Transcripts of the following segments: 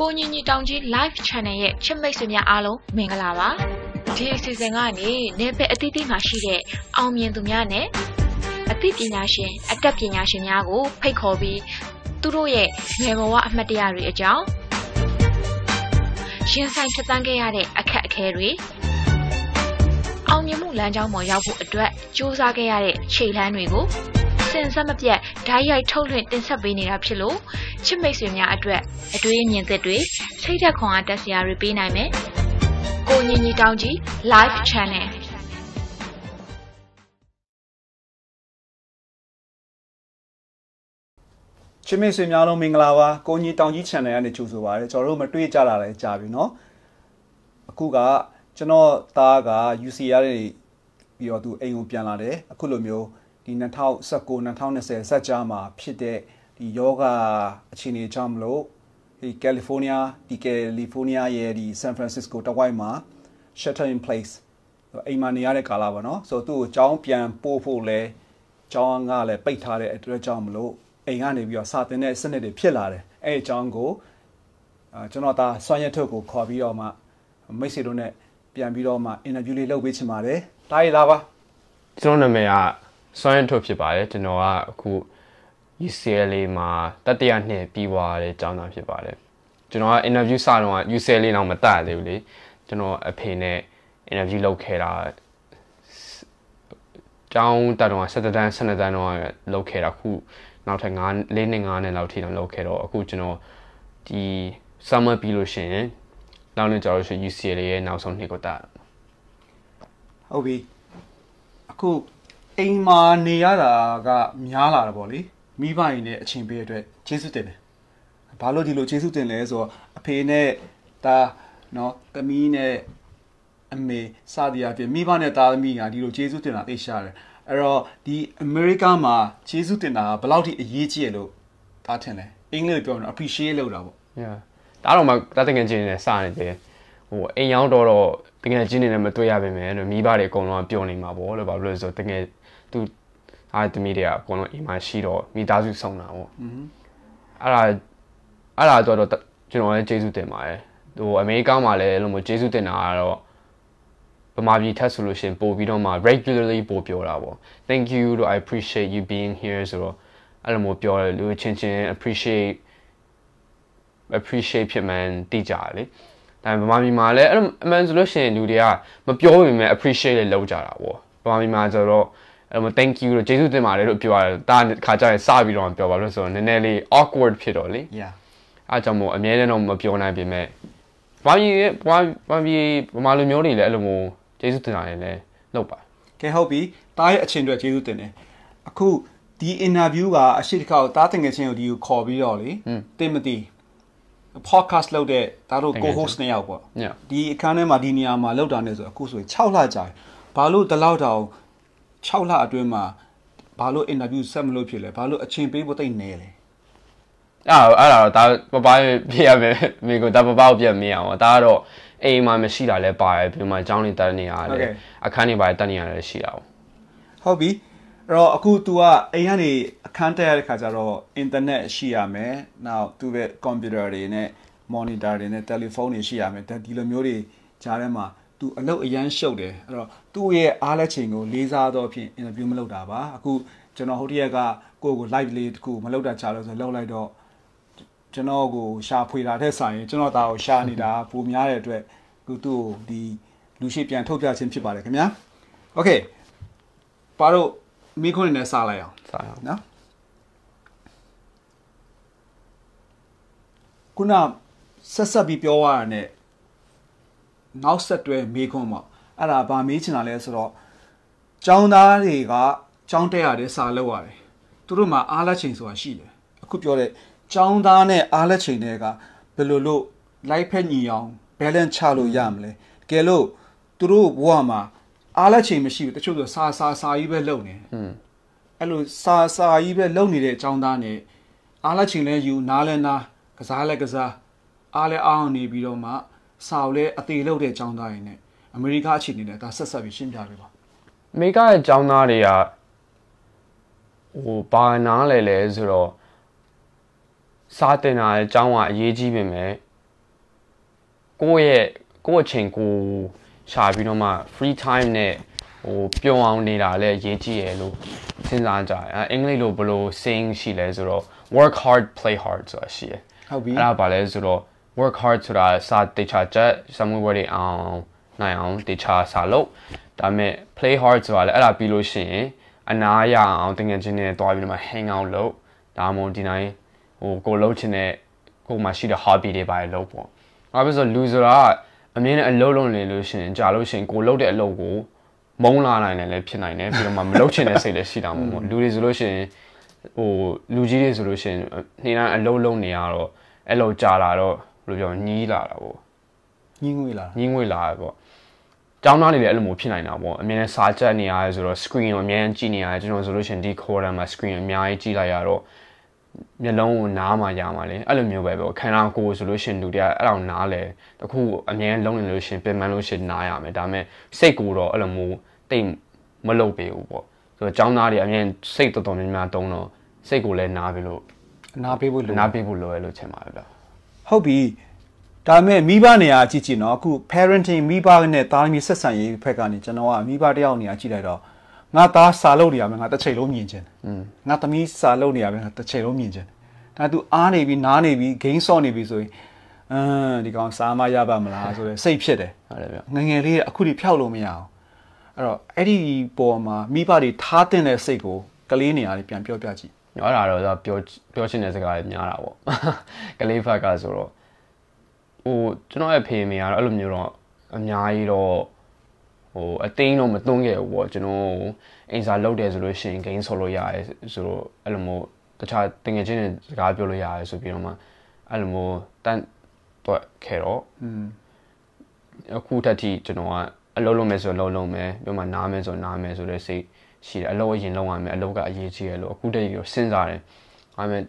ကိုညင်ညတောင်ကြီး live channel ရဲ့ချစ်မိတ်ဆွေများအားလုံးမင်္ဂလာပါဒီအစီအစဉ်ကနေနေပယ်အသီးသီးမှာရှိတဲ့အောင်မြင်သူများနဲ့အသိပညာရှင်အတတ်ပညာရှင်များကိုဖိတ်ခေါ်ပြီးသူတို့ရဲ့ငယ်ဘဝအမှတ်တရတွေအကြောင်းရှင်ဆိုင်ဖြတ်သန်းခဲ့ရတဲ့အခက်အခဲတွေအောင်မြင်မှုလမ်းကြောင်းပေါ်ရောက်ဖို့အတွက်စူးစမ်းခဲ့ရတဲ့ခြေလှမ်းတွေကိုစဉ်ဆက်မပြတ်ဓာတ်ရိုက်ထုတ်လွှင့်တင်ဆက်ပေးနေတာဖြစ်လို့ချစ်မိတ်ဆွေများအတွက် အတွေ့အမြင်သစ်တွေစိတ်ဓာတ်ခွန်အားတက်စရာတွေပေးနိုင်မယ်။ကိုညင်ကြီးတောင်းကြီး live channel ။ချစ်မိတ်ဆွေများလုံးမင်္ဂလာပါ။ကိုညင်တောင်းကြီး channel ကနေကြိုဆိုပါရစေ။ကျွန်တော်တို့မတွေ့ကြတာလည်းကြာပြီเนาะ။အခုက ကျွန်တော်သားက UC ရတဲ့ပြီးတော့သူအိမ်ကိုပြန်လာတယ်။အခုလိုမျိုးဒီ2019 2020ဆက်ကြားမှာဖြစ်တဲ့ဒီယောဂအခြေအနေကြောင့်မလို့ဒီကယ်လီဖိုးနီးယားဒီကယ်လီဖိုးနီးယားရဲ့ဒီဆန်ဖရန်စစ္စကိုတဝိုက်မှာ shelter in place အိမ်မှာနေရတဲ့ကာလပါနော်ဆိုတော့သူ့ကိုကြောင်းပြန်ပို့ဖို့လဲကြောင်းကလည်းပိတ်ထားတဲ့အတွက်ကြောင့်မလို့အိမ်ကနေပြီးတော့စာတင်တဲ့စနစ်တွေဖြစ်လာတယ်အဲ့အကြောင်းကိုကျွန်တော်သားဆွမ်းရထုတ်ကိုခေါ်ပြီးတော့မှမိတ်ဆွေတို့နဲ့ပြန်ပြီးတော့မှ interview လေးလုပ်ပေးချင်ပါတယ်တားရလားပါကျွန်တော်နာမည်ကစွမ်းထုတ်ဖြစ်ပါတယ်ကျွန်တော်ကအခု UCLA မှာတတိယနှစ်ပြီးွားတဲ့ကျောင်းသားဖြစ်ပါတယ်ကျွန်တော်က interview စတော့ UCLA တော့မတက်သေးဘူးလေကျွန်တော်အဖေနဲ့ interview လုပ်ခဲ့တာကျောင်းတက်တော့ဆက်တန်းဆက်နှစ်တန်းတော့လုပ်ခဲ့တာခု နောက်ထပ်9 4နှစ်9နှစ်လောက်ထိတော့လုပ်ခဲ့တော့အခုကျွန်တော်ဒီ summer ပြီးလို့ရှိရင်နောက်နေ့ကျတော့ရှိ UCLA ရဲ့နောက်ဆုံးနှစ်ကိုတက်ဟုတ်ပြီအခုအိမ်မှာနေရတာကများလာတာပေါ့လေမိဘရင်နဲ့အချိန်ပေးအတွက်ကျေးဇူးတင်တယ်ဘာလို့ဒီလိုကျေးဇူးတင်လဲဆိုတော့အဖေနဲ့ဒါနော်တမီးနဲ့အမေစသည်အပြင်မိဘနဲ့သားသမီးကဒီလိုကျေးဇူးတင်တာသိရှာတယ်အဲ့တော့ဒီအမေရိကမှာကျေးဇူးတင်တာဘယ်လောက်ထိအရေးကြီးရလို့ဒါထင်လဲအင်္ဂလိပ်ပြောရင် appreciate လုပ်တာပေါ့ yeah ဒါတော့မှတာတငယ်ချင်းနဲ့စနေတယ်ဟိုအိမ်ရောက်တော့တော့တငယ်ချင်းတွေနဲ့မတွေ့ရပါပဲလို့မိဘတွေအကုန်လုံးကပျော်နေမှာပေါ့လို့ဘာလို့လဲဆိုတော့တငယ်သူအားသမီးတွေကအကုန်လုံးအိမ်မှာရှိတော့မိသားစုဆုံးတာပေါ့အဲ့ဒါအဲ့ဒါတော့ကျွန်တော်လည်းကျေးဇူးတင်ပါတယ်ဟိုအမေရိကန်မှာလည်းလို့မျိုးကျေးဇူးတင်တာကတော့ပမာပြည်ထက်ဆိုလို့ရှင်ပို့ပြီးတော့မှ regularly ပို့ပြောတာပေါ့ thank you တို့ i appreciate you being here ဆိုတော့အဲ့လိုမျိုးပြောတယ်လူချင်းချင်း appreciate appreciate ဖြစ်မှန်သိကြတယ်လေဒါပေမဲ့ဗမာပြည်မှာလည်းအဲ့လိုအမှန်ဆိုလို့ရှင်လူတွေကမပြောပေမဲ့ appreciate လည်းလုပ်ကြတာပေါ့ဗမာပြည်မှာဆိုတော့အဲမ thank you လို့ကျေးဇူးတင်ပါတယ်လို့ပြောရတယ်ဒါခါကြရင်စပြီးတော့ပြောပါလို့ဆိုတော့နည်းနည်းလေး awkward ဖြစ်တော့လေ yeah အားကြောင့်မို့အများနဲ့တော့မပြောနိုင်ပေမဲ့ဘာကြီးဘာဘာကြီးဘာမလိုမျိုးတွေလည်းအဲ့လိုမျိုးကျေးဇူးတင်တာလည်းလောက်ပါကဲဟုတ်ပြီတားရဲ့အချင်းအတွက်ကျေးဇူးတင်တယ်အခုဒီ interview ကအရှိတကောက်တားတင်ငယ်ချင်းကိုဒီကိုခေါ်ပြီးတော့လေတင်မသိ podcast လုပ်တဲ့ဒါတို့ co-host နှစ်ယောက်ပေါ့ဒီအခန်းထဲမှာဒီနေရာမှာလောက်တာနေဆိုအခုဆိုရင်6လကြာဘာလို့ဒီလောက်တောင်6လအတွင်းမှာဘာလို့ interview ဆက်မလို့ဖြစ်လဲဘာလို့အချိန်ပေးဖို့တိတ်နေလဲအဲ့အဲ့ဒါတော့ဒါပပပြရမယ်မိကိုဒါပပကိုပြမင်းအောင်ဒါကတော့အိမ်မှာမရှိတာလဲပါတယ်ပြင်မှာကျောင်းနေတက်နေရတယ်အခန်းနေပါတယ်တက်နေရတယ်ရှိတာဟုတ်ပြီအဲ့တော့အခု तू ကအိမ်ကနေအခန်းတက်ရတဲ့ခါကျတော့ internet ရှိရမယ်နောက်သူ့ရဲ့ computer တွေနဲ့ monitor တွေနဲ့ telephone တွေရှိရမယ်ဒါဒီလိုမျိုးတွေကြားထဲမှာ तू အလုပ်အရန်ရှုပ်တယ်အဲ့တော့သူ့ရဲ့အားလက်ချိန်ကိုလေးစားတော့ဖြင့် interview မလုပ်တာပါအခုကျွန်တော်ဟိုတရက်ကကိုယ့်ကို live လေးတစ်ခုမလုပ်တာချလို့ဆိုလောက်လိုက်တော့ကျွန်တော်ကိုရှာဖွေတာတဲ့ဆိုင်ကျွန်တော်သားကိုရှာနေတာပုံများတဲ့အတွက်သူ့ကိုဒီလူရှိပြန်ထုတ်ပြခြင်းဖြစ်ပါတယ်ခင်ဗျာ okay ပါတော့မိခွန်းနဲ့စလိုက်အောင်စအောင်နော်ခုနဆက်ဆက်ပြီးပြောရတာ ਨੇ နောက်ဆက်တွဲမိခွန်းပေါ့အဲ့ဒါဗာမေးချင်တာလဲဆိုတော့ကျောင်းသားတွေကကျောင်းတက်ရတဲ့စာလောက်ရတယ်သူတို့မှာအားလက်ချိန်ဆိုတာရှိတယ်အခုပြောတဲ့ကျောင်းသားနဲ့အားလက်ချိန်တွေကဘယ်လိုလို့လိုက်ဖက်ညီအောင် balance ချလို့ရမလဲတကယ်လို့သူတို့ဘဝမှာအားလက်ချိန်မရှိဘူးတချို့ဆိုစာစာစာကြီးပဲလုပ်နေอืมအဲ့လိုစာစာကြီးပဲလုပ်နေတဲ့အကြောင်းသားနဲ့အားလက်ချိန်လဲယူနားလဲနားကစားလဲကစားအားလဲအားအောင်နေပြီးတော့မှစာကိုလဲအသေးလုပ်တဲ့အကြောင်းသားရင်းနဲ့အမေရိကအခြေအနေနဲ့ဒါဆက်ဆက်ပြီးရှင်းပြပေးပါအမေရိကရဲ့ចောင်းသားတွေကဟိုဘာနားလဲလဲဆိုတော့စားတင်တာရဲ့ចောင်းကအရေးကြီးပင်မဲ့ကိုယ့်ရဲ့ကိုယ့်အချိန်ကိုရှာပြီးတော့မှ free time နဲ့ဟိုပျော်အောင်နေတာလည်းအရေးကြီးရလို့စဉ်းစားကြတယ်အင်္ဂလိပ်လိုဘယ်လို saying ရှိလဲဆိုတော့ work hard play hard ဆိုတာရှိရဟုတ်ပြီအဲ့ဒါဘာလဲဆိုတော့ work hard ဆိုတာစာတေချာချက် somewhere တွေအောင်နိုင်အောင်တေချာစာလုပ်ဒါမဲ့ play hard ဆိုတာလည်းအဲ့ဒါပြီးလို့ရှိရင်အနာရအောင်တကယ်ချင်းနဲ့တွားပြီးတော့မှ hang out လုပ်ဒါမှမဟုတ်ဒီတိုင်းဟိုကိုလှုပ်ချင်တဲ့ကိုမှရှိတဲ့ hobby တွေပါလေလှုပ်ပေါ့နောက်ပြီးဆိုလူဆိုတာအမြင်နဲ့အလုပ်လုပ်နေလို့ရှိရင်ကြာလို့ရှိရင်ကိုလှုပ်တဲ့အလုပ်ကိုမုံလာနိုင်တယ်လည်းဖြစ်နိုင်တယ်ပြီးတော့မှမလှုပ်ချင်တဲ့စိတ်လည်းရှိတာမို့လူတွေဆိုလို့ရှိရင်ဟိုလူကြီးတွေဆိုလို့ရှိရင်နေ့တိုင်းအလုပ်လုပ်နေရတော့အဲ့လိုကြာလာတော့ဘယ်လိုပြောညီးလာတာပေါ့ညီးငွေ့လာညီးငွေ့လာပေါ့ကျောင်းသားတွေလည်းအဲ့လိုမျိုးဖြစ်နိုင်တာပေါ့အများနဲ့စာကြက်နေရတယ်ဆိုတော့ screen ကိုအများကြီးကြည့်နေရတယ်ကျွန်တော်ဆိုလို့ရှိရင်ဒီ quarter မှာ screen အများကြီးကြည့်လိုက်ရတော့မျက်လုံးကိုနားမှရမှာလေအဲ့လိုမျိုးပဲပေါ့ခန္ဓာကိုယ်ဆိုလို့ရှိရင်လူတွေကအဲ့လောက်နားလဲတခုအများလုံးနေလို့ရှိရင်ပြန်မှန်းလို့ရှိရင်နားရမယ်ဒါပေမဲ့စိတ်ကိုတော့အဲ့လိုမျိုးတိတ်မလုပ်ပေဘူးပေါ့ဆိုတော့ကျောင်းသားတွေအများစိတ်တော်တော်များများတုံးတော့စိတ်ကိုလည်းနားပြီလို့နားပေးဖို့လိုနားပေးဖို့လိုရလို့ချင်ပါတယ်ဗျဟုတ်ပြီဒါပေမဲ့မိဘနေရာကြည့်ကြည့်နော်အခု parenting မိဘနဲ့သားသမီးဆက်ဆံရေးဘက်ကနေကျွန်တော်ကမိဘတယောက်နေရာကြည့်လိုက်တော့ငါသားစာလုပ်နေရမယ်ငါတစ်ချိန်လုံးမြင်ခြင်းငါသမီးစာလုပ်နေရမယ်ငါတစ်ချိန်လုံးမြင်ခြင်းဒါသူအားနေပြီးနားနေပြီး game ဆော့နေပြီးဆိုရင်အင်းဒီကောင်စားမရပါမလားဆိုတော့စိတ်ဖြစ်တယ်ဟုတ်တယ်ဗျငငယ်လေးအခုဒီဖြောက်လို့မရအောင်အဲ့တော့အဲ့ဒီပေါ်မှာမိဘတွေထားတင်တဲ့စိတ်ကိုကလေးနေရာလေးပြန်ပြောပြကြည့်ညောတာတော့ပြောပြောချင်တဲ့စကားတွေများတာပေါ့ကလေးဘက်ကဆိုတော့ဟိုကျွန်တော်ရဲ့ဖေမေကတော့အဲ့လိုမျိုးတော့အများကြီးတော့ဟိုအသိန်းတော့မသွင်းခဲ့ဘူးပေါ့ကျွန်တော်အင်စာလောက်တယ်ဆိုလို့ရှိရင် gain ဆော်လို့ရတယ်ဆိုတော့အဲ့လိုမျိုးတခြားတင်ငယ်ချင်းတွေစကားပြောလို့ရတယ်ဆိုပြီးတော့မှအဲ့လိုမျိုးတန်တွက်ခဲ့တော့อืมအခုထက်ထိကျွန်တော်ကအလုပ်လုပ်မယ်ဆိုတော့လုပ်လုပ်မယ်ပြီးမှနားမယ်ဆိုနားမယ်ဆိုတဲ့စိတ်ရှိတယ်အလုပ်အရင်လုပ်ရမယ်အလုပ်ကအရေးကြီးတယ်လို့အခုတည်းကစဉ်းစားတယ်ဒါပေမဲ့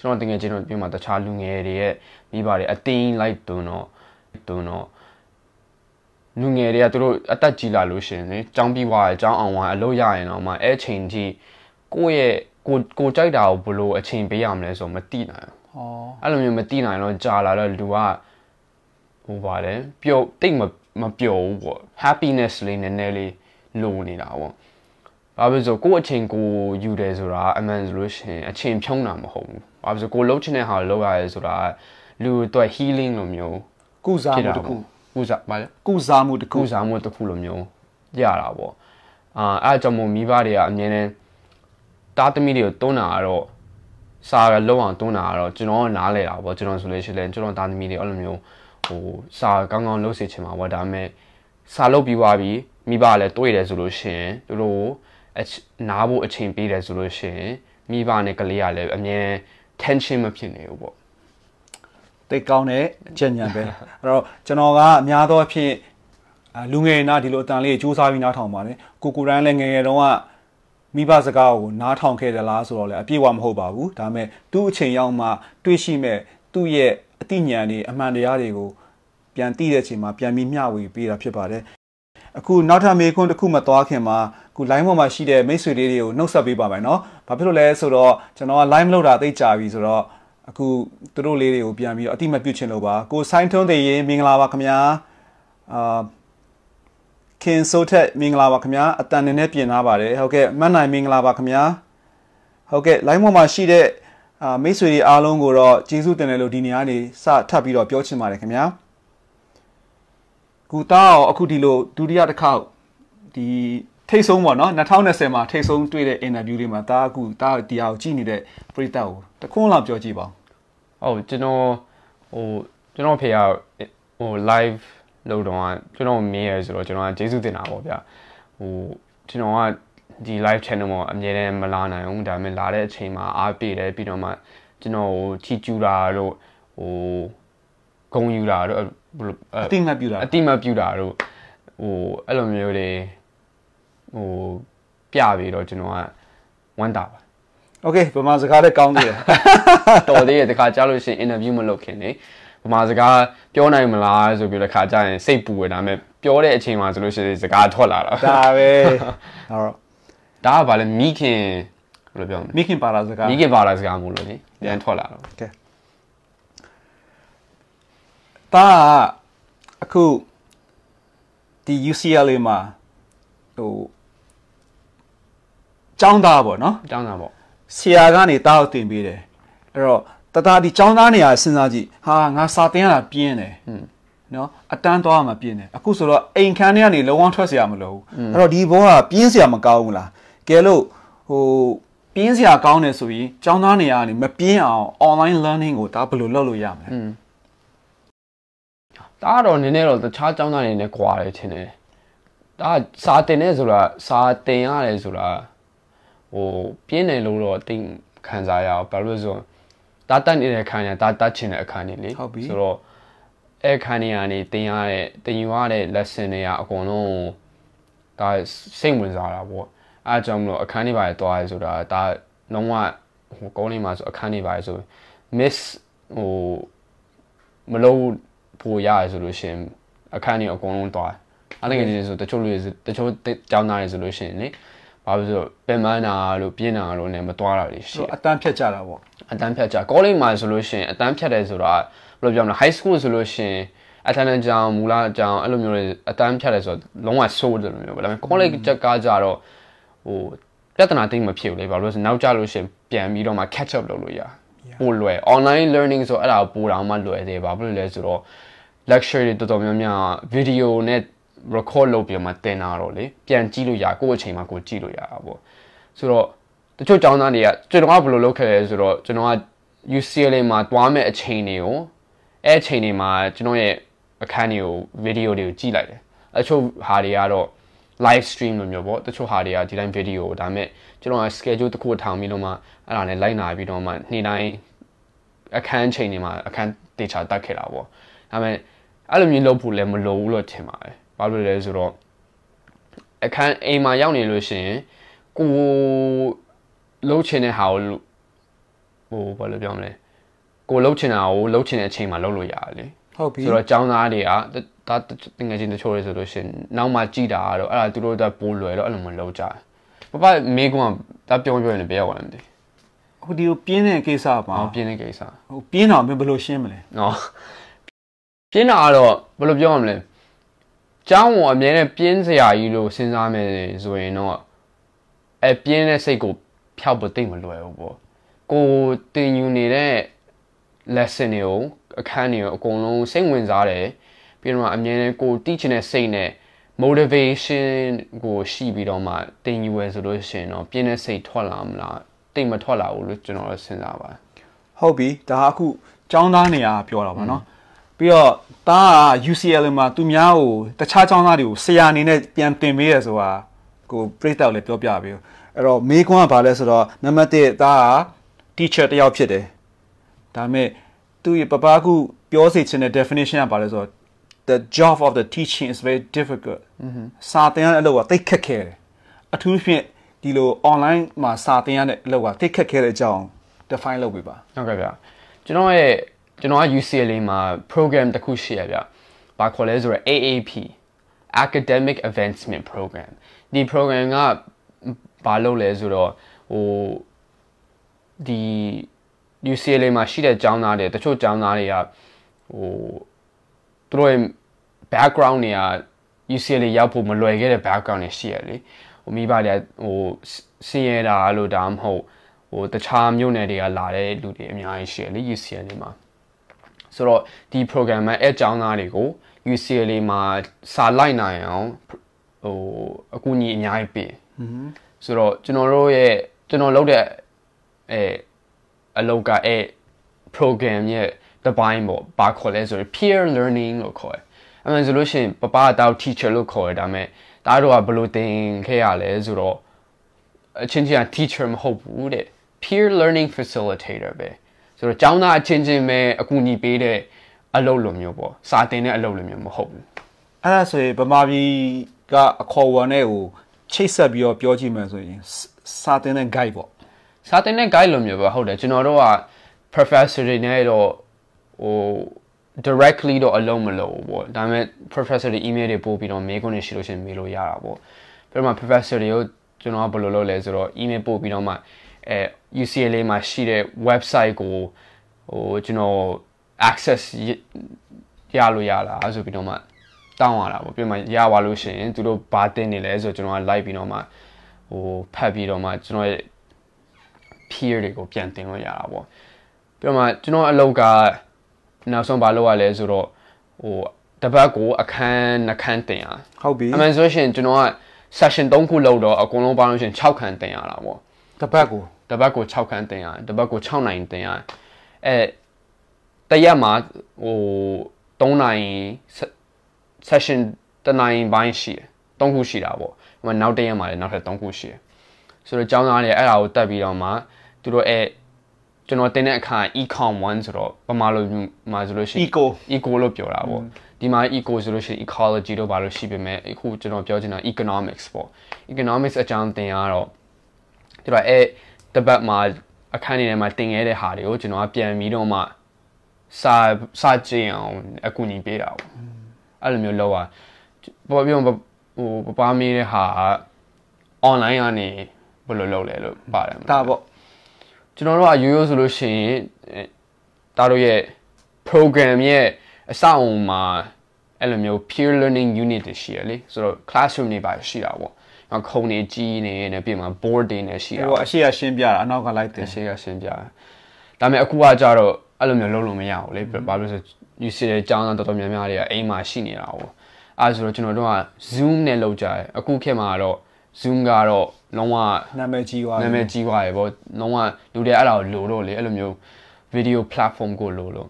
ကျွန်တော်တကယ်ချင်းတို့ပြင်မှာတခြားလူငယ်တွေရဲ့မိဘတွေအတင်းလိုက်တွန်းတော့တွန်းတော့လူငယ်တွေကသူတို့အသက်ကြီးလာလို့ရှင်လေចောင်းပြီးွားရចောင်းအောင်ဝိုင်းအလုပ်ရရင်တော့မှအဲ့ချိန်ကြီးကိုယ့်ရဲ့ကိုကိုကြိုက်တာကိုဘလို့အချိန်ပေးရမလဲဆိုမသိနိုင်ဘူး။ဩအဲ့လိုမျိုးမသိနိုင်တော့ကြာလာတော့လူကဟိုပါလေပျော်တိတ်မမပျော်ဘူးပေါ့ happiness လေးနည်းနည်းလေးလိုနေတာပေါ့။ဘာဖြစ်လို့ကိုယ့်အချိန်ကိုယူတယ်ဆိုတာအမှန်ဆိုလို့ရှင်အချိန်ဖြုံးတာမဟုတ်ဘူးဘာဖြစ်လို့ကိုလှုပ်ချင်တဲ့ဟာလောက်ရဲဆိုတာလူအတွက် healing လိုမျိုးကုစားမှုတစ်ခုကုစားဘာလဲကုစားမှုတစ်ခုကုစားမှုတစ်ခုလိုမျိုးကြရတာပေါ့အာအဲ့ကြောင့်မို့မိဘတွေကအမြဲတမ်းတားသမီးတွေကိုတွန်းတာကတော့စာရလုံးအောင်တွန်းတာကတော့ကျွန်တော်နားလဲတာပေါ့ကျွန်တော်ဆိုလို့ရှိရင်ကျွန်တော်တားသမီးတွေအဲ့လိုမျိုးဟိုစာကောင်းကောင်းလုပ်စေချင်ပါပေါ့ဒါပေမဲ့စာလုပ်ပြီးွားပြီးမိဘလည်းတွေ့တယ်ဆိုလို့ရှိရင်သူတို့နားဖို့အချိန်ပေးတယ်ဆိုလို့ရှိရင်မိဘနဲ့ကလေးကလည်းအမြဲ tension မဖြစ်နေဘူးပေါ့တိတ်ကောင်းတဲ့အချက်ညာပဲအဲ့တော့ကျွန်တော်ကအများသောအဖြစ်လူငယ်နာဒီလိုအတန်လေးစူးစမ်းပြီးနားထောင်ပါတယ်ကိုကိုတိုင်းလည်းငယ်ငယ်တုန်းကမိဘစကားကိုနားထောင်ခဲ့သလားဆိုတော့လည်းအပြည့်အဝမဟုတ်ပါဘူးဒါပေမဲ့သူ့အချိန်ရောက်မှတွေ့ရှိမဲ့သူ့ရဲ့အသိဉာဏ်တွေအမှန်တရားတွေကိုပြန်သိတဲ့အချိန်မှာပြန်ပြီးမျှဝေပေးတာဖြစ်ပါတယ်အခုနောက်ထပ်မေခွန်းတစ်ခုမှသွားခင်မှာခု line ပေါ်မှာရှိတဲ့မိတ်ဆွေလေးတွေကိုနှုတ်ဆက်ပေးပါမယ်เนาะဘာဖြစ်လို့လဲဆိုတော့ကျွန်တော်က line မလုပ်တာသိကြပြီဆိုတော့အခုသူတို့လေးတွေကိုပြန်ပြီးတော့အတိမပြုတ်ချင်လို့ပါကိုဆိုင်ထွန်းတည်ရင်မင်္ဂလာပါခင်ဗျာအာခင်စိုးထက်မင်္ဂလာပါခင်ဗျာအတန်နေနဲ့ပြင်လာပါတယ်ဟုတ်ကဲ့မန်နိုင်မင်္ဂလာပါခင်ဗျာဟုတ်ကဲ့ line ပေါ်မှာရှိတဲ့အာမိတ်ဆွေတွေအားလုံးကိုတော့ကျေးဇူးတင်တယ်လို့ဒီနေရာနေစထပ်ပြီးတော့ပြောချင်ပါတယ်ခင်ဗျာကုသားအောင်အခုဒီလိုဒုတိယတစ်ခေါက်ဒီထိတ်ဆုံးပေါ့နော်2020မှာထိတ်ဆုံးတွေ့တဲ့ interview တွေမှာဒါအခုဒါတရားကိုကြည့်နေတဲ့ပရိသတ်ကိုတခွန်းလောက်ပြောကြည့်ပါဦးဟုတ်ကျွန်တော်ဟိုကျွန်တော်ဖေကဟို live လုပ်တော့ကျွန်တော်မင်းရယ်ဆိုတော့ကျွန်တော်ကကျေးဇူးတင်တာပေါ့ဗျဟိုကျွန်တော်ကဒီ live channel မှာအမြဲတမ်းမလာနိုင်ဘူးဒါပေမဲ့လာတဲ့အချိန်မှာအားပေးတယ်ပြီးတော့မှကျွန်တော်ကိုချီကျူတာတို့ဟိုဂုံယူတာတို့ဘယ်လိုအတိမတ်ပြူတာအတိမတ်ပြူတာတို့ဟိုအဲ့လိုမျိုးတွေဟိုပြပြီးတော့ကျွန်တော်ကဝမ်းတာပါโอเคဗမာစကားလည်းကောင်းသေးတယ်တော်သေးတယ်တခါကြားလို့ရှိရင် interview မလုပ်ခင်နေဗမာစကားပြောနိုင်မလားဆိုပြီးတခါကြားရင်စိတ်ပူရဒါပေမဲ့ပြောတဲ့အချိန်မှာဆိုလို့ရှိရင်စကားထွက်လာတာဒါပဲဟောဒါကဘာလဲမိခင်ဘယ်လိုပြောမလဲမိခင်ပါလာစကားမိခင်ပါလာစကားမို့လို့လေပြန်ထွက်လာတော့โอเคဒါအခုဒီ UCLA မှာဟိုကျောင်းသားပေါ့နော်ကျောင်းသားပေါ့ဆရာကနေတားအောင်တင်ပေးတယ်အဲ့တော့တသားဒီကျောင်းသားနေရာစဉ်းစားကြည့်ဟာငါစာတင်ရတာပြင်းတယ်နော်အတန်းသွားမှပြင်းတယ်အခုဆိုတော့အိမ်ခန်းထဲကနေလုံအောင်ထွက်เสียရမလို့အဲ့တော့ဒီဘောကပြင်းเสียမကောင်းဘူးလားကဲလို့ဟိုပြင်းเสียကောင်းတယ်ဆိုရင်ကျောင်းသားနေရာကနေမပြင်းအောင် online learning ကိုဒါဘယ်လိုလုပ်လို့ရမလဲဒါကတော့နည်းနည်းတော့တခြားကျောင်းသားတွေနဲ့ကွာတယ်ထင်တယ်ဒါစာတင်နေဆိုတာစာတင်ရတယ်ဆိုတာဟိုပြင်းတယ်လို့တော့တိတ်ခံစားရအောင်ဘာလို့လဲဆိုတော့တားတက်နေတဲ့အခါညာတားတက်ချင်တဲ့အခါနေလေဆိုတော့အဲ့ခါနေရနေတင်ရတဲ့တင်ယူရတဲ့ lesson တွေကအကုန်လုံးဒါစိတ်ဝင်စားတာပေါ့အားကြောင့်မလို့အခန်းနေပါတယ်သွားရဲဆိုတာဒါလုံးဝဟိုကောင်းနေမှာဆိုအခန်းနေပါတယ်ဆို miss ဟိုမလို့ဖို့ရရဆိုလို့ရှင်အခန်းနေအကုန်လုံးသွားအဲ့ငယ်ချင်းဆိုတချို့လူတွေတချို့ကျောင်းသားတွေဆိုလို့ရှင်လေဘာလို့ဆိုပင်မနာလို့ပြင်းနာလို့လည်းမတွားတာတွေရှိအတန်းဖြတ်ကြတာပေါ့အတန်းဖြတ်ကြကောလိပ်မှာဆိုလို့ရှိရင်အတန်းဖြတ်တယ်ဆိုတာဘယ်လိုပြောမလဲ high school ဆိုလို့ရှိရင်အတန်းအကြောင်းမူလအကြောင်းအဲ့လိုမျိုးတွေအတန်းဖြတ်တယ်ဆိုတော့လုံးဝဆိုးတယ်လို့မျိုးပဲဒါပေမဲ့ college ကြက်ကကြတော့ဟိုပြဿနာတိတ်မဖြစ်ဘူးလေဘာလို့လဲဆိုနောက်ကြလို့ရှိရင်ပြန်ပြီးတော့မှ catch up လုပ်လို့ရပိုလွယ် online learning ဆိုအဲ့ဒါပိုတောင်မှလွယ်သေးဘာဖြစ်လို့လဲဆိုတော့ lecture တွေတော်တော်များများ video နဲ့ record လုပ်ပြီးမှတင်တာတော့လေပြန်ကြည့်လို့ရကိုယ့်အချိန်မှာကိုကြည့်လို့ရတာပေါ့ဆိုတော့တချို့ကျောင်းသားတွေကကျွန်တော်ကဘယ်လိုလုပ်ခဲ့လဲဆိုတော့ကျွန်တော်က UCLA မှာတွားမဲ့အချိန်တွေကိုအဲ့အချိန်တွေမှာကျွန်တော်ရဲ့အခန်းတွေကိုဗီဒီယိုတွေကိုကြည့်လိုက်တယ်အချို့ဟာတွေကတော့ live stream လိုမျိုးပေါ့တချို့ဟာတွေကဒီတိုင်း video ဒါပေမဲ့ကျွန်တော်က schedule တစ်ခုထောင်ပြီးတော့မှအဲ့ဒါနဲ့လိုက်နာပြီးတော့မှနေ့တိုင်းအခန်းချိန်တွေမှာအခန်းတေချာတက်ခဲ့တာပေါ့ဒါပေမဲ့အဲ့လိုမျိုးလုပ်ဖို့လည်းမလိုဘူးလို့ထင်ပါတယ်ဘာလို့လဲဆိုတော့အခန်းအိမ်မှာရောက်နေလို့ရှိရင်ကိုလှုပ်ချင်တဲ့ဟာကိုဟိုဘာလို့ပြောမလဲကိုလှုပ်ချင်တာကိုလှုပ်ချင်တဲ့အချိန်မှာလှုပ်လို့ရတယ်လေဟုတ်ပြီဆိုတော့ចောင်းသားတွေကဒါတငယ်ချင်းတချို့လေဆိုလို့ရှိရင်နောက်မှကြည်တာတော့အဲ့ဒါသူတို့အတွက်ပိုးလွယ်တော့အဲ့လိုမလှုပ်ကြဘူးပပမေကွန်ကဒါပြောပြောရင်ဘယ်ရောက်လဲမသိဟိုဒီကိုပြင်းတဲ့ကိစ္စပါဟောပြင်းတဲ့ကိစ္စဟိုပြင်းတာမင်းဘယ်လိုရှင်းမလဲနော်ပြင်းတာကတော့ဘယ်လိုပြောရမလဲကျောင်းဝင်အမြဲတမ်းပြင်းစရာကြီးလို့စဉ်းစားမယ်ဆိုရင်တော့အပြင်းတဲ့စိတ်ကိုဖျောက်ဖို့တိတ်မလွယ်ဘူးပေါ့ကိုတင်ယူနေတဲ့ lesson တွေကိုအခန်းတွေကိုအကုန်လုံးစိတ်ဝင်စားတယ်ပြီးတော့အမြဲတမ်းကိုတီးချင်တဲ့စိတ်နဲ့ motivation ကိုရှိပြီးတော့မှတင်ယူရဆိုလို့ရှိရင်တော့ပြင်းတဲ့စိတ်ထွက်လာမလားတိတ်မထွက်လာဘူးလို့ကျွန်တော်စဉ်းစားပါတယ်ဟုတ်ပြီဒါအခုចောင်းသားနေရာပြောတာပါเนาะပြီးတော့သားက UCL မှာသူများကိုတခြားကျောင်းသားတွေကိုဆရာအနေနဲ့ပြန်တင်ပေးရဆိုတာကိုပြိတ္တောက်လည်းပြောပြပြီးအဲ့တော့မေးခွန်းကဘာလဲဆိုတော့နံပါတ်1သားက teacher တယောက်ဖြစ်တယ်ဒါပေမဲ့သူ့ရဲ့ပပခုပြောစေချင်တဲ့ definition ကဘာလဲဆိုတော့ the job of the teaching is very difficult စာသင်ရတဲ့အလုပ်ကတိတ်ခက်ခဲတယ်အထူးဖြင့်ဒီလို online မှာစာသင်ရတဲ့အလုပ်ကတိတ်ခက်ခဲတဲ့အကြောင်း define လုပ်ပေးပါဟုတ်ကဲ့ဗျာကျွန်တော်ရဲ့ကျွန်တော်က UCLA မှာ program တစ်ခုရှိရဗျ။ဘာခေါ်လဲဆိုတော့ AAP Academic Advancement Program ဒီ program ကဘာလုပ်လဲဆိုတော့ဟိုဒီ UCLA မှာရှိတဲ့ကျောင်းသားတွေတချို့ကျောင်းသားတွေကဟိုသူတို့ရဲ့ background တွေက UCLA ရောက်ဖို့မလွယ်ခဲ့တဲ့ background တွေရှိရလေဟိုမိဘတွေကဟိုစင်ရတာလို့ဒါမှမဟုတ်ဟိုတခြားမြို့နယ်တွေကလာတဲ့လူတွေအများကြီးရှိရလေ UCLA မှာဆိုတော့ဒီ programmer အဲ့ကျောင်းသားတွေကို UCLA မှာစာလိုက်နိုင်အောင်ဟိုအကူအညီအများကြီးပေးอืมဆိုတော့ကျွန်တော်တို့ရဲ့ကျွန်တော်လုပ်တဲ့အဲအလုပ်ကအဲ program ရဲ့တပိုင်းပေါ့ဘာခေါ်လဲဆိုရင် peer learning လို့ခေါ်တယ်။အမှန်ဆိုလို့ရှိရင်ပပတောက် teacher လို့ခေါ်တယ်ဒါပေမဲ့တားတို့ကဘယ်လိုသင်ခဲ့ရလဲဆိုတော့အချင်းချင်းက teacher မဟုတ်ဘူးတဲ့ peer learning facilitator ပဲ။ဆိုတော့ចောင်းသားအချင်းချင်းပဲအကူအညီပေးတဲ့အလုပ်လိုမျိုးပေါ့စာတင်တဲ့အလုပ်လိုမျိုးမဟုတ်ဘူးအဲ့ဒါဆိုရင်ဗမာပြည်ကအခေါ်ဝန်နဲ့ကိုချိတ်ဆက်ပြီးတော့ပြောကြည့်မှဆိုရင်စာတင်တဲ့ guide ပေါ့စာတင်တဲ့ guide လိုမျိုးပေါ့ဟုတ်တယ်ကျွန်တော်တို့က professor တွေနဲ့တော့ဟို directly တော့အလုံးမလို့ပေါ့ဒါပေမဲ့ professor တွေ email တွေပို့ပြီးတော့မေးခွန်းတွေရှိလို့ရှင်မေးလို့ရတာပေါ့ပြီးတော့မှ professor တွေကိုကျွန်တော်ကဘယ်လိုလုပ်လဲဆိုတော့ email ပို့ပြီးတော့မှအဲ UCLA မှာရှိတဲ့ website ကိုဟိုကျွန်တော် access ရလို့ရလားဆိုပြီးတော့မှတောင်းရတာပေါ့ပြန်မှရပါလို့ရှင်သူတို့ဘာတင်နေလဲဆိုတော့ကျွန်တော်က live ပြီးတော့မှဟိုဖတ်ပြီးတော့မှကျွန်တော်ရဲ့ peer တွေကိုပြန်တင်လို့ရတာပေါ့ပြန်မှကျွန်တော်အလုပ်ကနောက်ဆုံးဘာလုပ်ရလဲဆိုတော့ဟိုတပတ်ကိုအခန်းနှခန်းတင်ရဟုတ်ပြီအမှန်ဆိုရှင်ကျွန်တော်က session 3ခုလုပ်တော့အကုန်လုံးပေါင်းလို့ရှင်6ခန်းတင်ရတာပေါ့တပတ်ကိုတပတ်ကို6ခန်းတင်ရတယ်တပတ်ကို6နိုင်တင်ရတယ်အဲတရက်မှာဟို3နိုင် session တနိုင်ပိုင်းရှိတယ်3ခုရှိတာပေါ့ဟိုနောက်တရက်မှာလည်းနောက်ထပ်3ခုရှိတယ်ဆိုတော့ကျောင်းသားတွေအဲ့ဒါကိုတက်ပြီးတော့မှသူတို့အဲကျွန်တော်တင်တဲ့အခါ ecom 1ဆိုတော့ပမာလို့မှာဆိုလို့ရှိရင် eco eco လို့ပြောတာပေါ့ဒီမှာ eco ဆိုလို့ရှိရင် ecology တို့ဘာလို့ရှိပေမဲ့အခုကျွန်တော်ပြောချင်တာ economics ပေါ့ economics အကြောင်းသင်ရတော့ဒီတော့အဲတပတ်မှာအခန်းနေထဲမှာတင်ခဲ့တဲ့ဟာတွေကိုကျွန်တော်ကပြန်ပြီးတော့မှစာစာကြည့်အောင်အကူအညီပေးတာပေါ့အဲ့လိုမျိုးလောက်อ่ะပေါ်ပြောဟိုပပမေးတဲ့ဟာကအွန်လိုင်းကနေဘယ်လိုလုပ်လဲလို့ပါတယ်ဒါပေါ့ကျွန်တော်တို့ကရိုးရိုးဆိုလို့ရှိရင်ဒါတို့ရဲ့ program ရဲ့အစအုံမှာအဲ့လိုမျိုး peer learning unit တွေရှိရလေဆိုတော့ classroom တွေပါရှိတာပေါ့ခုံနေကြီးနေနဲ့ပြင်မှာ board တင်နေရှိတာဟိုအရှိကရှင်းပြတာအနောက်ကလိုက်တင်အရှိကရှင်းပြတာဒါပေမဲ့အခုကကြတော့အဲ့လိုမျိုးလုပ်လို့မရဘူးလေဘာလို့လဲဆို you see တဲ့ចောင်းသားတော်တော်များများတွေကအိမ်မှာရှိနေတာဟိုအဲ့ဆိုတော့ကျွန်တော်တို့က zoom နဲ့လုပ်ကြတယ်အခုခေတ်မှာတော့ zoom ကတော့လုံးဝနာမည်ကြီးွားနာမည်ကြီးွားရယ်ပေါ့လုံးဝလူတွေအဲ့ဒါကိုလိုတော့လေအဲ့လိုမျိုး video platform ကိုလိုလို့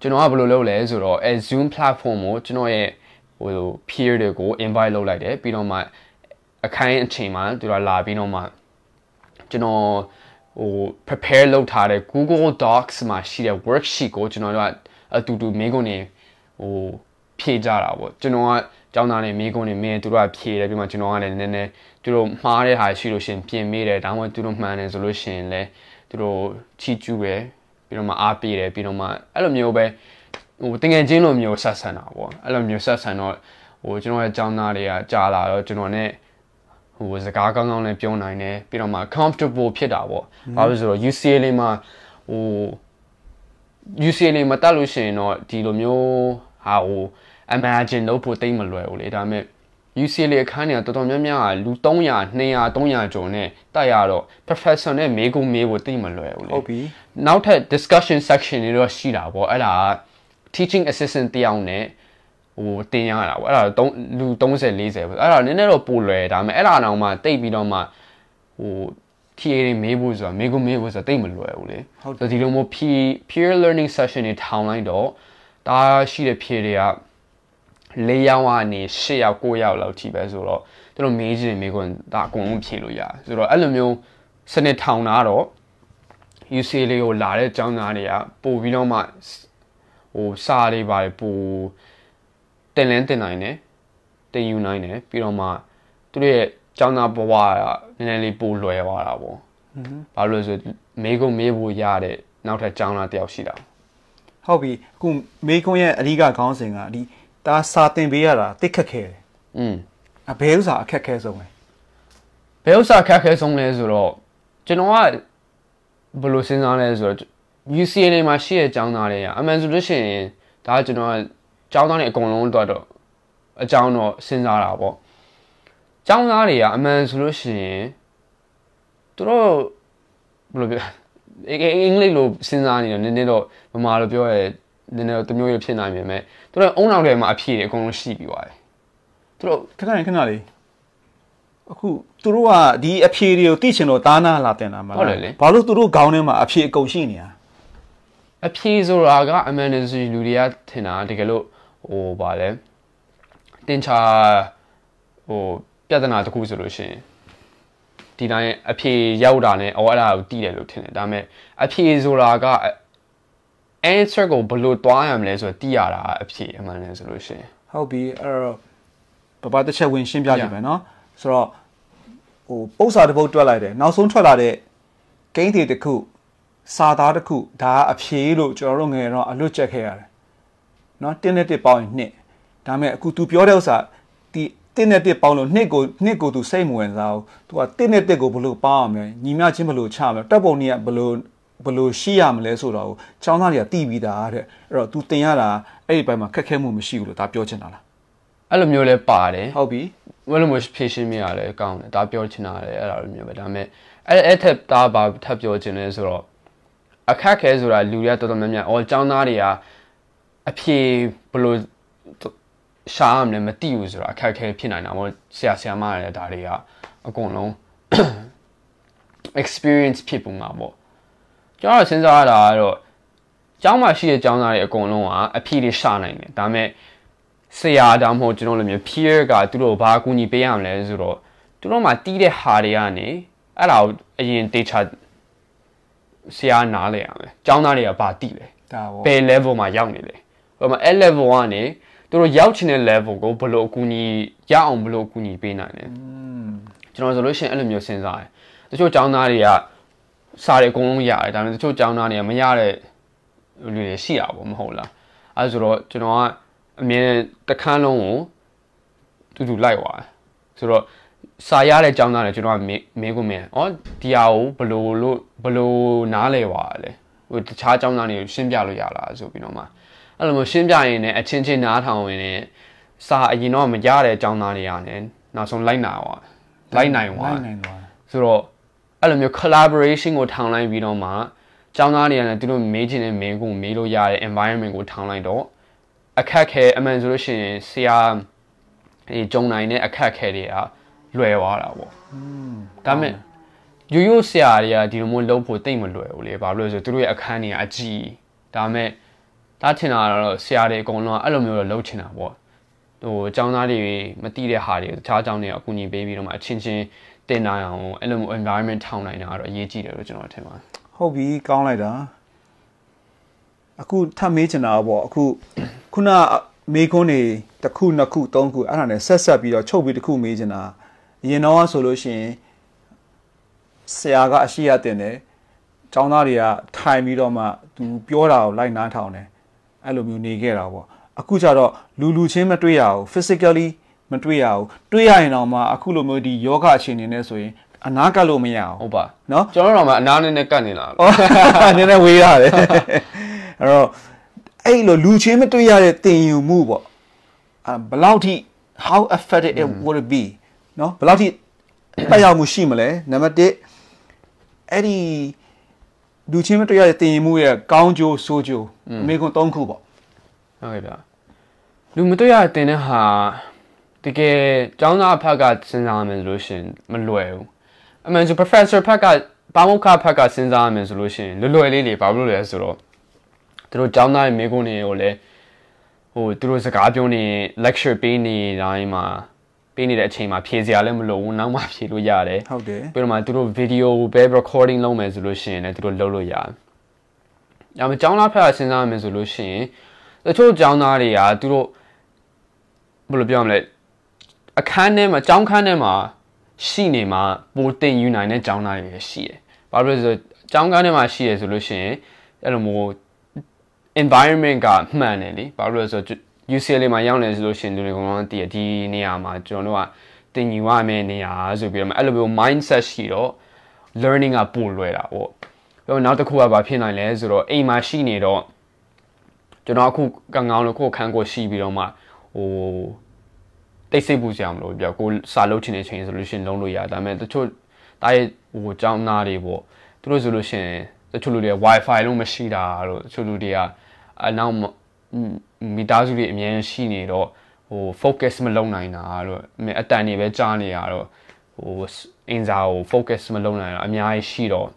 ကျွန်တော်ကဘယ်လိုလုပ်လဲဆိုတော့အဲ zoom platform ကိုကျွန်တော်ရဲ့ဟို peer တွေကို invite လုပ်လိုက်တယ်ပြီးတော့မှအခိုင်းအချိန်မှာသူကလာပြီးတော့မှကျွန်တော်ဟို prepare လုပ်ထားတဲ့ Google Docs မှာရှိတဲ့ worksheet ကိုကျွန်တော်တို့ကအတူတူမင်းကုန်နေဟိုဖြည့်ကြတာပေါ့ကျွန်တော်ကကျောင်းသားနေမင်းကုန်နေမင်းတို့ကဖြည့်တယ်ပြီးမှကျွန်တော်ကလည်းနည်းနည်းသူတို့မှားတဲ့ဟာရှိလို့ရှင်ပြင်မိတယ်ဒါမှမဟုတ်သူတို့မှန်တယ်ဆိုလို့ရှင်လည်းသူတို့ချီကျူးပဲပြီးတော့မှအားပေးတယ်ပြီးတော့မှအဲ့လိုမျိုးပဲဟိုတငယ်ချင်းလိုမျိုးဆက်ဆံတာပေါ့အဲ့လိုမျိုးဆက်ဆံတော့ဟိုကျွန်တော်ရဲ့ကျောင်းသားတွေကကြာလာတော့ကျွန်တော်နဲ့ဟိုစကားကောင်းကောင်းလည်းပြောနိုင်တယ်ပြီးတော့မှ comfortable ဖြစ်တာပေါ့ဘာလို့ဆိုတော့ UCLA မှာဟို UCLA မှာတက်လို့ရှိရင်တော့ဒီလိုမျိုးဟာဟို imagine လုပ်ဖို့တိတ်မလွယ်ဘူးလေဒါပေမဲ့ UCLA အခန်းတွေကတော်တော်များများကလူ300 200 300ကျော်နဲ့တက်ရတော့ professor နဲ့မေးကိုမေးဖို့တိတ်မလွယ်ဘူးလေဟုတ်ပြီနောက်ထပ် discussion section တွေတော့ရှိတာပေါ့အဲ့ဒါ teaching assistant တယောက်နဲ့ဟိုတင်ရတာပေါ့အဲ့ဒါလူ30 40ပေါ့အဲ့ဒါနည်းနည်းတော့ပိုလွယ်ဒါပေမဲ့အဲ့ဒါတော့မှတိတ်ပြီးတော့မှဟို PA တွေမေးဖို့ဆိုတာမေးကိုမေးဖို့ဆိုတာတိတ်မလွယ်ဘူးလေဟုတ်တယ်ဒီလိုမျိုး peer learning session တွေထောင်လိုက်တော့ဒါရှိတဲ့ PA တွေက၄ယောက်ကနေ၈ယောက်၉ယောက်လောက်ထိပဲဆိုတော့သူတို့မေးချင်မေးခွန်းဒါအကုန်လုံးဖြေလို့ရတယ်ဆိုတော့အဲ့လိုမျိုးစနစ်ထောင်တာတော့ UCLA ကိုလာတဲ့ကျောင်းသားတွေကပို့ပြီးတော့မှဟိုစာတွေပါတယ်ပို့တင်လင်းတင်နိုင်တယ်တင်ယူနိုင်တယ်ပြီးတော့မှသူတို့ရဲ့ကျောင်းသားဘဝကနည်းနည်းလေးပိုလွယ်သွားတာပေါ့ဘာလို့လဲဆိုမေကုံမေးဖို့ရတဲ့နောက်ထပ်ကျောင်းသားတယောက်ရှိတာဟုတ်ပြီအခုမေကုံရဲ့အဓိကခေါင်းစဉ်ကဒီဒါစာတင်ပေးရတာတိတ်ခက်ခဲတယ်อืมအဘယ်ဥစ္စာအခက်ခဲဆုံးလဲဘယ်ဥစ္စာအခက်ခဲဆုံးလဲဆိုတော့ကျွန်တော်ကဘယ်လိုစဉ်းစားလဲဆိုတော့ UCLA မှာရှိတဲ့ကျောင်းသားတွေကအမှန်ဆိုလို့ရှိရင်ဒါကကျွန်တော်ကျောင်းသားတွေအကုန်လုံးအတွက်တော့အကြောင်းတော့စဉ်းစားတာပေါ့ကျောင်းသားတွေကအမှန်ဆိုလို့ရှိရင်သူတို့ဘယ်လိုပြောအင်္ဂလိပ်လိုစဉ်းစားနေတော့နည်းနည်းတော့မမာလိုပြောရနည်းနည်းတော့တမျိုးရဖြစ်နိုင်ပေမဲ့သူတို့အုံနောက်ထဲမှာအဖြစ်တွေအကုန်လုံးရှိပြီးပါတယ်သူတို့ခဏခဏလေးအခုသူတို့ကဒီအဖြေတွေကိုသိချင်တော့တားနာလာတင်လာမှာဟုတ်တယ်လေဘာလို့သူတို့ခေါင်းထဲမှာအဖြေအကုန်ရှိနေတာအဖြေဆိုတာကအမှန်တကယ်လူတွေကထင်တာတကယ်လို့ဟိုဗာလဲတင်ချာဟိုပြဿနာတစ်ခုဆိုလို့ရှိရင်ဒီတိုင်းအဖြေရောက်တာ ਨੇ အော်အဲ့ဒါကိုတီးတယ်လို့ထင်တယ်ဒါပေမဲ့အဖြေဆိုတာက answer ကိုဘယ်လိုတွားရမလဲဆိုတော့တီးရတာအဖြေအမှန်လဲဆိုလို့ရှိရင်ဟုတ်ပြီအဲ့တော့ပပတစ်ချက်ဝင်ရှင်းပြကြည့်မယ်နော်ဆိုတော့ဟိုပုတ်စာတစ်ပုတ်တွက်လိုက်တယ်နောက်ဆုံးထွက်လာတဲ့ဂိမ်းတွေတစ်ခုစာသားတစ်ခုဒါအဖြေလို့ကျွန်တော်တို့ငယ်တော့အလွတ်ချက်ခဲ့ရတယ်နော်1နဲ့1ပေါင်းရင်2ဒါမဲ့အခု तू ပြောတဲ့ဥစ္စာဒီ1နဲ့1ပေါင်းလို့2ကို2ကို तू စိတ်မဝင်စားဘူး तू က1နဲ့1ကိုဘလို့ပေါင်းအောင်လဲညီမျှချင်းဘလို့ချမလဲတပ်ပုံတွေကဘလို့ဘလို့ရှိရမလဲဆိုတော့ចောင်းသားတွေကတီးပြီးတာတဲ့အဲ့တော့ तू တင်ရတာအဲ့ဒီဘက်မှာခက်ခဲမှုမရှိဘူးလို့ဒါပြောချင်တာလားအဲ့လိုမျိုးလဲပါတယ်ဟုတ်ပြီဘယ်လိုမျိုးဖြည့်ရှင်းမရလဲအကောင်းတယ်ဒါပြောချင်တာလေအဲ့ဒါလိုမျိုးပဲဒါပေမဲ့အဲ့အဲ့ထက်ဒါဘာထပ်ပြောချင်လဲဆိုတော့အခက်ခဲဆိုတာလူတွေကတော်တော်များများအော်ចောင်းသားတွေကအဖြေဘယ်လိုရှာရမလဲမသိဘူးဆိုတော့အခက်အခဲဖြစ်နိုင်တာမို့ဆရာဆရာမတွေဒါတွေကအကုန်လုံး experience ဖြစ်ပုံမှာပေါ့ကျွန်တော်စဉ်းစားရတာကတော့ကျောင်းမှာရှိတဲ့ကျောင်းသားတွေအကုန်လုံးကအဖြေတွေရှာနိုင်တယ်ဒါပေမဲ့ဆရာဒါမှမဟုတ်ကျွန်တော်လိုမျိုး peer ကသူတို့ဘာအကူအညီပေးရမလဲဆိုတော့သူတို့မှာတီးတဲ့ဟာတွေကနေအဲ့ဒါကိုအရင်တေချာဆရာနားလဲရမယ်ကျောင်းသားတွေကဘာတီးလဲဒါပေါ့ဘယ် level မှာရောက်နေလဲဟိုမှာ A level ကနေသူတို့ရောက်ချင်တဲ့ level ကိုဘယ်လိုအကူအညီရအောင်ဘယ်လိုအကူအညီပေးနိုင်လဲကျွန်တော်ဆိုလို့ရှိရင်အဲ့လိုမျိုးစဉ်းစားတယ်တချို့ចောင်းသားတွေကစာတွေအကုန်လုံးရတယ်ဒါပေမဲ့တချို့ចောင်းသားတွေကမရတဲ့လူတွေရှိတာပေါ့မဟုတ်လားအဲဆိုတော့ကျွန်တော်ကအမြဲတခန်းလုံးကိုတူတူလိုက်သွားတယ်ဆိုတော့စာရတဲ့ចောင်းသားတွေကျွန်တော်ကမေးခွန်းမေးဩဒီဟာကိုဘယ်လိုလို့ဘယ်လိုနားလဲပါလဲဟိုတခြားចောင်းသားတွေကိုရှင်းပြလို့ရလားဆိုပြီးတော့မှအဲ့လိုမျိုးရှင်းပြရင်လည်းအချင်းချင်းနားထောင်ရင်လည်းစာအရင်တော့မကြတဲ့အကြောင်းသားတွေကလည်းနောက်ဆုံးလိုက်နာပါလိုက်နိုင်ပါလိုက်နိုင်ပါဆိုတော့အဲ့လိုမျိုး collaboration ကိုထောင်လိုက်ပြီးတော့မှကျောင်းသားတွေကလည်းသူတို့မေးချင်တဲ့မေးခွန်းမေးလို့ရတဲ့ environment ကိုထောင်လိုက်တော့အခက်ခဲအမှန်ဆိုလို့ရှိရင်ဆရာဒီဂျုံနိုင်တဲ့အခက်ခဲတွေကလွယ်သွားတာပေါ့อืมဒါမဲ့ရိုးရိုးဆရာတွေကဒီလိုမျိုးလုပ်ဖို့တိတ်မလွယ်ဘူးလေဘာလို့လဲဆိုတော့သူတို့ရဲ့အခန်းတွေကအကြီးဒါမဲ့တားချင်တာတော့ဆရာတွေအကုန်လုံးအဲ့လိုမျိုးတော့လှုပ်ချင်တာပေါ့ဟိုအကြောင်းသားတွေမတိတဲ့ဟာတွေတခြားအကြောင်းတွေအကူအညီပေးပြီးတော့မှအချင်းချင်းတင်နိုင်အောင်အဲ့လိုမျိုး environment ထောင်းနိုင်တာကတော့အရေးကြီးတယ်လို့ကျွန်တော်ထင်ပါတယ်ဟုတ်ပြီကောင်းလိုက်တာအခုထပ်မေးချင်တာပေါ့အခုခုနမေးခွန်းတွေတစ်ခုနှစ်ခုသုံးခုအဲ့ဒါနဲ့ဆက်ဆက်ပြီးတော့ချုပ်ပြီးတစ်ခုမေးချင်တာအရင်တော့ဆိုလို့ရှိရင်ဆရာကအရှိရတင်တယ်ចောင်းသားတွေကထိုင်ပြီးတော့မှသူပြောတာကိုလိုက်နားထောင်တယ်အဲ့လိုမျိုးနေခဲ့တာပေါ့အခုကျတော့လူလူချင်းမတွေ့ရဘူး physically မတွေ့ရဘူးတွေ့ရရင်တော့မှအခုလိုမျိုးဒီယောဂအခြေအနေနဲ့ဆိုရင်အနာကတ်လို့မရအောင်ဟုတ်ပါနော်ကျွန်တော်တို့မှအနာနဲ့နဲ့ကတ်နေလားနည်းနည်းဝေးရတယ်အဲ့တော့အဲ့လိုလူချင်းမတွေ့ရတဲ့တင်ယူမှုပေါ့အဲဘလောက်ထိ how affected it would be နော်ဘလောက်ထိပတ်ရောက်မှုရှိမလဲနံပါတ်1အဲ့ဒီလူချင်းမတရားတဲ့တင်ရင်မှုရဲ့ကောင်းကျိုးဆိုးကျိုးအမေကွန်၃ခုပေါ့ဟုတ်ကဲ့ဗျာလူမတရားတင်တဲ့ဟာတကယ်ကျောင်းသားဖက်ကစဉ်းစားမယ်ဆိုလို့ရှင်မလွယ်ဘူးအမှန်ဆို professor ဖက်ကဘာမောက္ခဖက်ကစဉ်းစားမယ်ဆိုလို့ရှင်လွယ်လွယ်လေးတွေဘာလို့လဲဆိုတော့သူတို့ကျောင်းသားရဲ့မိကုန်းတွေကိုလည်းဟိုသူတို့စကားပြောနေ lecture ပေးနေတိုင်းမှာပေးနေတဲ့အချိန်မှာဖြေစရာလည်းမလိုဘူးနောက်မှဖြေလို့ရတယ်ဟုတ်တယ်ပြီးတော့မှသူတို့ video ပဲ recording လုပ်မယ်ဆိုလို့ရှိရင်လည်းသူတို့လုပ်လို့ရတယ်။ဒါမှကျောင်းသားဖက်ကစဉ်းစားမယ်ဆိုလို့ရှိရင်တချို့ကျောင်းသားတွေကသူတို့ဘယ်လိုပြောမလဲအခန်းထဲမှာကျောင်းခန်းထဲမှာရှိနေမှာပိုတင်ယူနိုင်တဲ့ကျောင်းသားတွေရှိတယ်။ဘာလို့လဲဆိုတော့ကျောင်းခန်းထဲမှာရှိရဆိုလို့ရှိရင်အဲ့လိုမျိုး environment ကမှန်တယ်လေဘာလို့လဲဆိုတော့ UCLA မှာရောက်နေဆိုလို့ရှင်လူတွေကတော့တည်ဒီနေရာမှာကျွန်တော်တို့ကတင်ညီဝမယ့်နေရာဆိုပြီးတော့အဲ့လိုမျိုး mindset ရှိတော့ learning ကပိုလွယ်တာပေါ့ပြီးတော့နောက်တစ်ခုကဘာဖြစ်နိုင်လဲဆိုတော့အိမ်မှာရှိနေတော့ကျွန်တော်အခုကံကောင်းလို့ကိုယ်ခန်းကိုရှိပြီးတော့မှဟိုတိတ်ဆိတ်ပူစရာမလိုပြောကိုစာလုပ်ချင်တဲ့ချိန်ဆိုလို့ရှင်လုံးလို့ရဒါပေမဲ့တချို့တားရဲ့ဟိုကြောင်းသားတွေပေါ့သူတို့ဆိုလို့ရှင်တချို့လူတွေက wifi လုံးမရှိတာတို့တချို့လူတွေကအနောက်မိသားစုတွေအများကြီးရှိနေတော့ဟို focus မလုပ်နိုင်တာလို့အတန်တွေပဲကြားနေရတော့ဟိုအင်စာကို focus မလုပ်နိုင်တာအများကြီးရှိတော့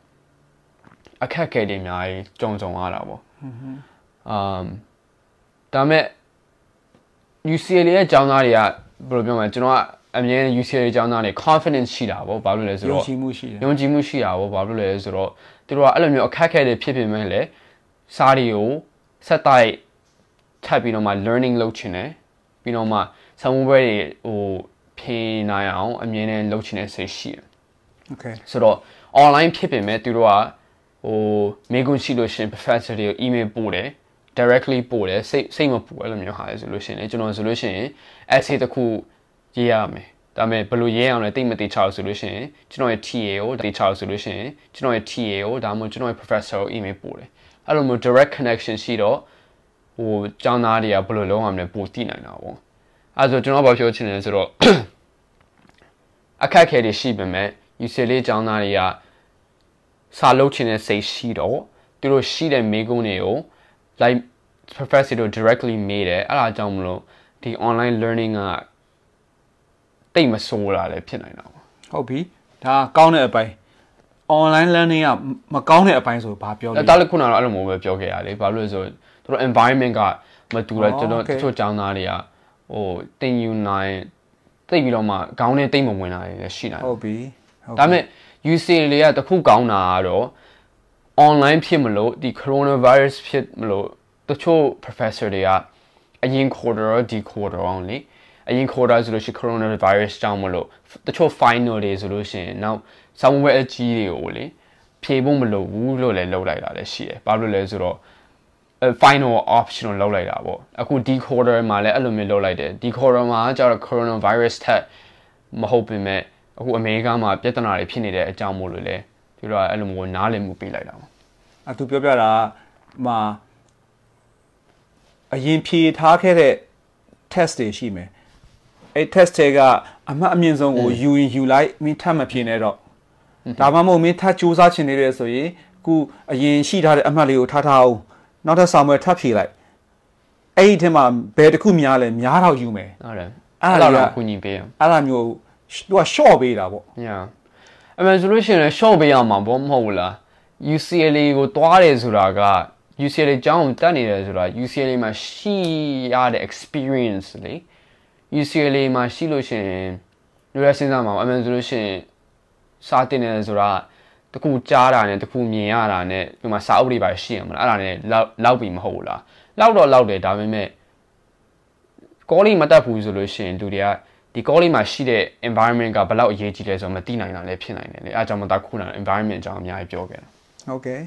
အခက်အခဲတွေအများကြီးကြုံကြုံရတာပေါ့အမ်ဒါမဲ့ UCLA ရဲ့ကျောင်းသားတွေကဘယ်လိုပြောမလဲကျွန်တော်ကအမြဲ UCLA ကျောင်းသားတွေ confidence ရှိတာပေါ့ဘာလို့လဲဆိုတော့ယုံကြည်မှုရှိတယ်ယုံကြည်မှုရှိတာပေါ့ဘာလို့လဲဆိုတော့သူတို့ကအဲ့လိုမျိုးအခက်အခဲတွေဖြစ်ပေမဲ့လည်းစားတွေကိုဆက်တိုက်ထပ်ပြီးတော့မှ learning လုပ်ချင်တယ်ပြီးတော့မှဆောင်းပွဲတွေဟိုဖြေနိုင်အောင်အမြင်နဲ့လုပ်ချင်တဲ့စိတ်ရှိတယ် Okay ဆိုတော့ online ဖြစ်ပေမဲ့သူတို့ကဟိုမေးခွန်းရှိလို့ရှင် professor တွေကို email ပို့တယ် directly ပို့တယ်စိတ်စိတ်မပူအဲ့လိုမျိုးဟာလေဆိုလို့ရှင်လေကျွန်တော်ဆိုလို့ရှင် essay တစ်ခုရေးရမယ်ဒါပေမဲ့ဘယ်လိုရေးအောင်လဲတိတ်မသေးချအောင်ဆိုလို့ရှင်ကျွန်တော်ရဲ့ TA ကိုတေချအောင်ဆိုလို့ရှင်ကျွန်တော်ရဲ့ TA ကိုဒါမှမဟုတ်ကျွန်တော်ရဲ့ professor ကို email ပို့တယ်အဲ့လိုမျိုး direct connection ရှိတော့ဟိုចောင်းသားတွေကဘယ်လိုလုံးဝမလဲပိုတိနိုင်တာပေါ့အဲဆိုကျွန်တော်ဘာပြောချင်လဲဆိုတော့အခက်အခဲတွေရှိပေမဲ့ UCLA ចောင်းသားတွေကစာလုပ်ချင်တဲ့စိတ်ရှိတော့သူတို့ရှိတဲ့မိကုန်းတွေကို like professor တို့ directly မေးတယ်အဲ့ဒါကြောင့်မလို့ဒီ online learning ကတိတ်မဆိုးတာလည်းဖြစ်နိုင်တာပေါ့ဟုတ်ပြီဒါကောင်းတဲ့အပိုင်း online learning ကမကောင်းတဲ့အပိုင်းဆိုဘာပြောလဲတားလည်းခုနကတော့အဲ့လိုမျိုးပဲပြောခဲ့ရတယ်ဘာလို့လဲဆိုတော့သူတို့ environment ကမတူတော့ကျွန်တော်တချို့ကျောင်းသားတွေကဟိုတင်ယူနိုင်တိတ်ပြီးတော့မှခေါင်းနဲ့တိတ်မဝင်လာရင်လည်းရှိနိုင်ဟုတ်ပြီဒါပေမဲ့ UCLA ကတခုကောင်းတာကတော့ online ဖြစ်မလို့ဒီ coronavirus ဖြစ်မလို့တချို့ professor တွေကအရင် quarter ဒီ quarter အောင်လေအရင် quarter ဆိုလို့ရှိ coronavirus ကြောင့်မလို့တချို့ final တွေဆိုလို့ရှိရင်နောက် somewhere အကြီးတွေကိုလေဖြေဖို့မလိုဘူးလို့လည်းလုပ်လိုက်တာလည်းရှိတယ်ဘာလို့လဲဆိုတော့ final optional လောက်လိုက်တာပေါ့အခု D quarter မှာလည်းအဲ့လိုမျိုးလောက်လိုက်တယ် D quarter မှာကျတော့ coronavirus ထက်မဟုတ်ပေမဲ့အခုအမေရိကန်မှာပြဿနာတွေဖြစ်နေတဲ့အကြောင်းမို့လို့လဲသူတို့ကအဲ့လိုမျိုးနားလည်မှုပေးလိုက်တာပေါ့အသူပြောပြတာမှာအရင်ဖြေထားခဲ့တဲ့ test တွေရှိမယ်အဲ့ test တွေကအမှတ်အမြင့်ဆုံးကိုယူရင်ယူလိုက်မင်းထပ်မဖြေနဲ့တော့ဒါမှမဟုတ်မင်းထပ်စူးစမ်းချင်နေတယ်ဆိုရင်ခုအရင်ရှိထားတဲ့အမှတ်လေးကိုထားထားအောင်နောက်ထပ်ဆောင်ွယ်ထပ်ဖြေလိုက်အဲ့ဒီထဲမှာဘယ်တစ်ခုများလဲများတော့ယူမယ်ဟုတ်တယ်အဲ့ဒါတော့အကူညီပေးအဲ့ဒါမျိုးသူက short ပေးတာပေါ့ညာအမှန်ဆိုလို့ရှိရင် short ပေးရမှာဘောမဟုတ်ဘူးလား UCLA ကိုတွားတယ်ဆိုတာက UCLA ကျောင်းကိုတက်နေတယ်ဆိုတာ UCLA မှာရှိရတဲ့ experience လေ UCLA မှာ ရှိလို့ရှိရင်လူရစဉ်းစားမှာအမှန်ဆိုလို့ရှိရင်စာတင်တယ်ဆိုတာတကူကြားတာနဲ့တကူမြင်ရတာနဲ့ဒီမှာစာအုပ်တွေပါရှိရမလားအဲ့ဒါနဲ့လောက်လောက်ပြီမဟုတ်ဘူးလားလောက်တော့လောက်တယ်ဒါပေမဲ့ကောလိမတက်ဘူးဆိုလို့ရှိရင်လူတွေကဒီ college မှာရှိတဲ့ environment ကဘယ်လောက်အရေးကြီးလဲဆိုတော့မသိနိုင်တာလည်းဖြစ်နိုင်တယ်လေအဲအကြောင်းမသားခုန environment အကြောင်းအများကြီးပြောခဲ့တာဟုတ်ကဲ့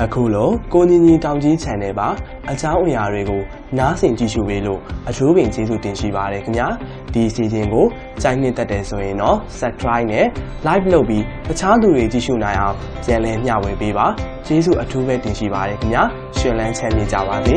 အခုလိုကိုညီညီတောင်ကြီး channel ပါအကြောင်းအရာတွေကိုနားဆင်ကြည့်ရှုပေးလို့အထူးပင်ကျေးဇူးတင်ရှိပါတယ်ခင်ဗျာဒီစီစဉ်ကိုကြိုက်နှစ်သက်တယ်ဆိုရင်တော့ subscribe နဲ့ like လုပ်ပြီးတခြားလူတွေကြည့်ရှုနိုင်အောင်ပြန်လည်မျှဝေပေးပါကျေးဇူးအထူးပဲတင်ရှိပါတယ်ခင်ဗျာရှင်လန်းချမ်းမြေ့ကြပါစေ